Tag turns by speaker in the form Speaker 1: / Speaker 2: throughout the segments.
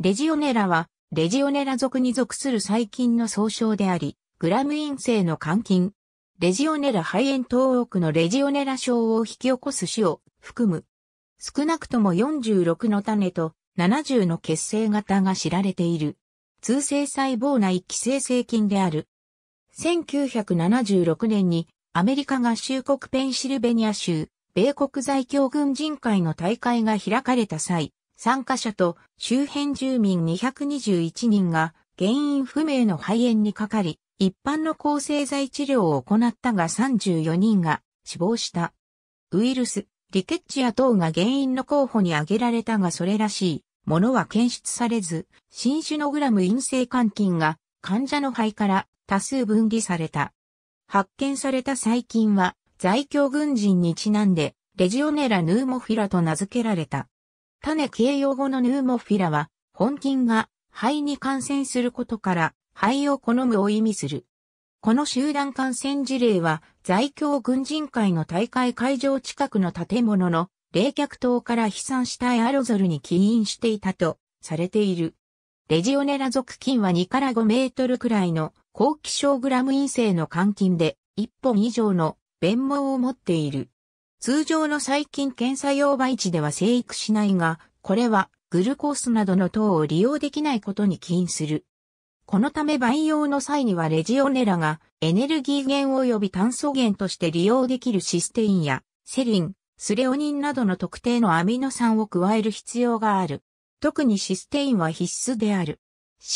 Speaker 1: レジオネラは、レジオネラ属に属する細菌の総称であり、グラム陰性の肝菌。レジオネラ肺炎等多くのレジオネラ症を引き起こす死を含む。少なくとも46の種と70の血清型が知られている。通性細胞内寄生性菌である。1976年にアメリカ合衆国ペンシルベニア州、米国在京軍人会の大会が開かれた際、参加者と周辺住民221人が原因不明の肺炎にかかり、一般の抗生剤治療を行ったが34人が死亡した。ウイルス、リケッチア等が原因の候補に挙げられたがそれらしいものは検出されず、新種のグラム陰性肝菌が患者の肺から多数分離された。発見された細菌は在京軍人にちなんでレジオネラヌーモフィラと名付けられた。種形容語のヌーモフィラは、本菌が肺に感染することから、肺を好むを意味する。この集団感染事例は、在京軍人会の大会会場近くの建物の冷却塔から飛散したエアロゾルに起因していたとされている。レジオネラ属菌は2から5メートルくらいの高気症グラム陰性の肝菌で1本以上の弁毛を持っている。通常の細菌検査用培地では生育しないが、これはグルコースなどの糖を利用できないことに起因する。このため培養の際にはレジオネラがエネルギー源及び炭素源として利用できるシステインやセリン、スレオニンなどの特定のアミノ酸を加える必要がある。特にシステインは必須である。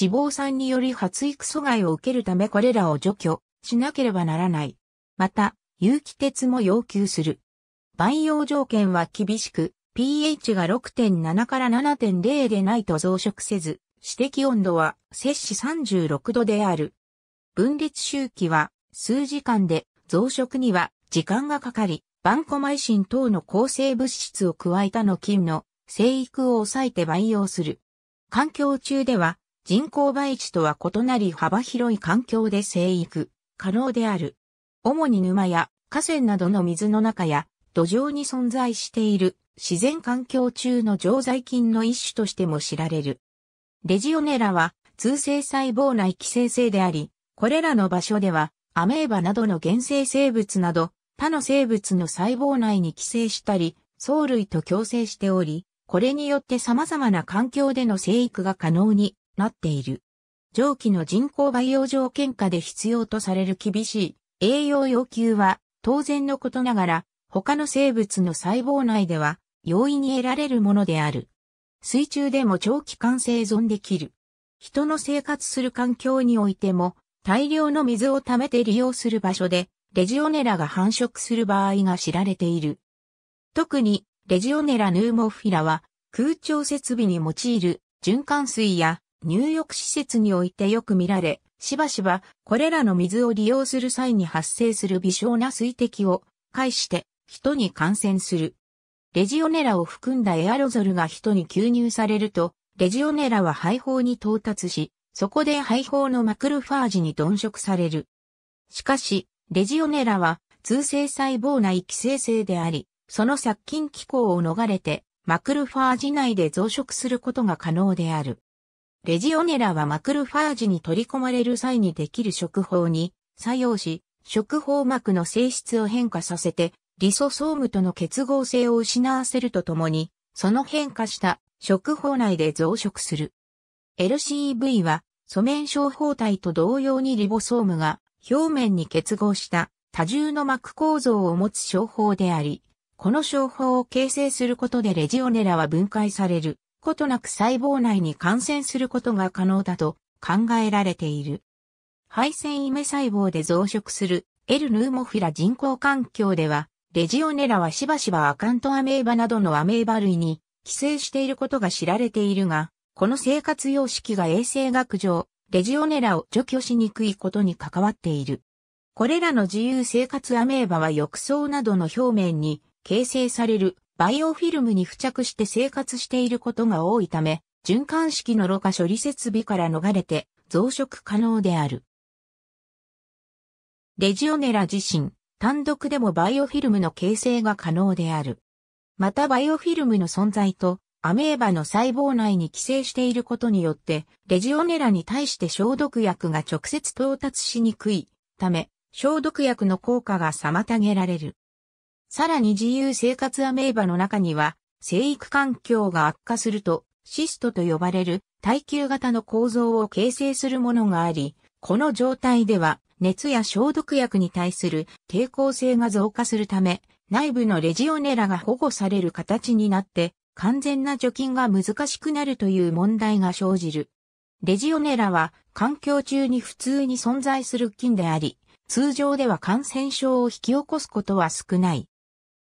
Speaker 1: 脂肪酸により発育阻害を受けるためこれらを除去しなければならない。また、有機鉄も要求する。培養条件は厳しく、pH が6.7から7.0でないと増殖せず、指摘温度は摂氏36度である。分裂周期は数時間で増殖には時間がかかり、バンコマイシン等の抗生物質を加えたの菌の生育を抑えて培養する。環境中では人工培地とは異なり幅広い環境で生育可能である。主に沼や河川などの水の中や土壌に存在している自然環境中の常在菌の一種としても知られる。レジオネラは通性細胞内寄生性であり、これらの場所ではアメーバなどの原生生物など他の生物の細胞内に寄生したり、藻類と共生しており、これによって様々な環境での生育が可能になっている。上記の人工培養条件下で必要とされる厳しい栄養要求は当然のことながら他の生物の細胞内では容易に得られるものである。水中でも長期間生存できる。人の生活する環境においても大量の水を溜めて利用する場所でレジオネラが繁殖する場合が知られている。特にレジオネラヌーモフィラは空調設備に用いる循環水や入浴施設においてよく見られ、しばしばこれらの水を利用する際に発生する微小な水滴を介して人に感染する。レジオネラを含んだエアロゾルが人に吸入されると、レジオネラは肺胞に到達し、そこで肺胞のマクロファージに鈍食される。しかし、レジオネラは通性細胞内寄生性であり、その殺菌機構を逃れて、マクロファージ内で増殖することが可能である。レジオネラはマクロファージに取り込まれる際にできる食法に作用し、食法膜の性質を変化させてリソソームとの結合性を失わせるとともに、その変化した食法内で増殖する。LCEV は、素面症法体と同様にリボソームが表面に結合した多重の膜構造を持つ症法であり、この症法を形成することでレジオネラは分解されることなく細胞内に感染することが可能だと考えられている。肺腺イメ細胞で増殖する L ヌーモフィラ人工環境ではレジオネラはしばしばアカントアメーバなどのアメーバ類に寄生していることが知られているが、この生活様式が衛生学上、レジオネラを除去しにくいことに関わっている。これらの自由生活アメーバは浴槽などの表面に形成されるバイオフィルムに付着して生活していることが多いため、循環式のろ過処理設備から逃れて増殖可能である。レジオネラ自身、単独でもバイオフィルムの形成が可能である。またバイオフィルムの存在とアメーバの細胞内に寄生していることによって、レジオネラに対して消毒薬が直接到達しにくいため、消毒薬の効果が妨げられる。さらに自由生活アメーバの中には、生育環境が悪化すると、シストと呼ばれる耐久型の構造を形成するものがあり、この状態では、熱や消毒薬に対する抵抗性が増加するため、内部のレジオネラが保護される形になって、完全な除菌が難しくなるという問題が生じる。レジオネラは環境中に普通に存在する菌であり、通常では感染症を引き起こすことは少ない。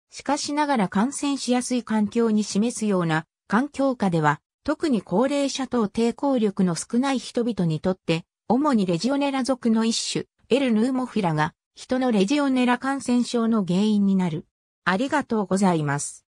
Speaker 1: しかしながら感染しやすい環境に示すような環境下では、特に高齢者等抵抗力の少ない人々にとって主にレジオネラ属の一種、エルヌーモフィラが、人のレジオネラ感染症の原因になる。ありがとうございます。